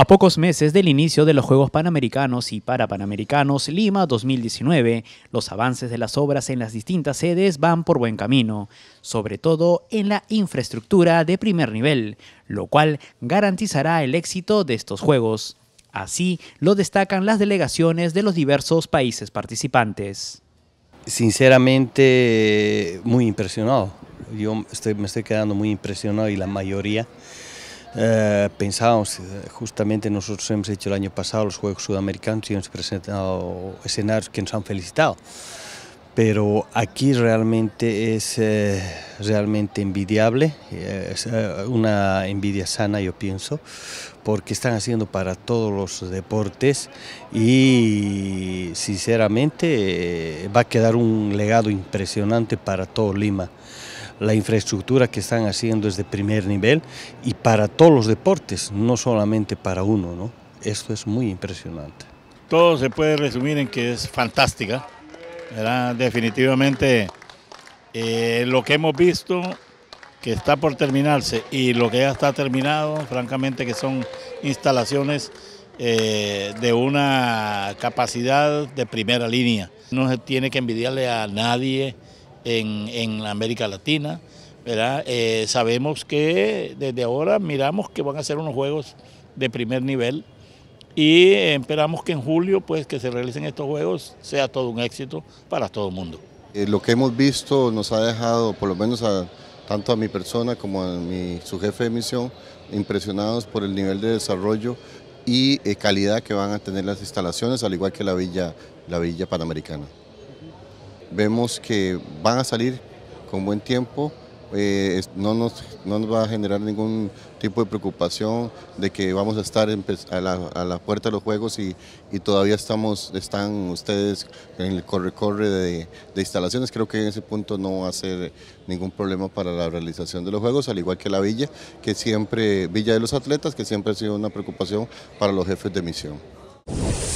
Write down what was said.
A pocos meses del inicio de los Juegos Panamericanos y Parapanamericanos Lima 2019, los avances de las obras en las distintas sedes van por buen camino, sobre todo en la infraestructura de primer nivel, lo cual garantizará el éxito de estos Juegos. Así lo destacan las delegaciones de los diversos países participantes. Sinceramente, muy impresionado. Yo me estoy quedando muy impresionado y la mayoría eh, pensábamos, eh, justamente nosotros hemos hecho el año pasado los Juegos Sudamericanos y hemos presentado escenarios que nos han felicitado. Pero aquí realmente es eh, realmente envidiable, es una envidia sana yo pienso, porque están haciendo para todos los deportes y sinceramente va a quedar un legado impresionante para todo Lima la infraestructura que están haciendo es de primer nivel y para todos los deportes, no solamente para uno, ¿no? Esto es muy impresionante. Todo se puede resumir en que es fantástica, Definitivamente eh, lo que hemos visto que está por terminarse y lo que ya está terminado, francamente que son instalaciones eh, de una capacidad de primera línea. No se tiene que envidiarle a nadie en, en América Latina. ¿verdad? Eh, sabemos que desde ahora miramos que van a ser unos juegos de primer nivel y esperamos que en julio, pues que se realicen estos juegos, sea todo un éxito para todo el mundo. Eh, lo que hemos visto nos ha dejado, por lo menos tanto a mi persona como a su jefe de misión, impresionados por el nivel de desarrollo y eh, calidad que van a tener las instalaciones, al igual que la villa, la villa panamericana vemos que van a salir con buen tiempo. Eh, no, nos, nos va a generar ningún tipo de preocupación de que vamos a estar a la, puerta de los juegos y, todavía estamos, están ustedes en el corre-corre de, de, instalaciones. Creo que en ese punto no va a ser ningún problema para la realización de los juegos, al igual que la Villa, que siempre, Villa de los Atletas, que siempre ha sido una preocupación para los jefes de misión.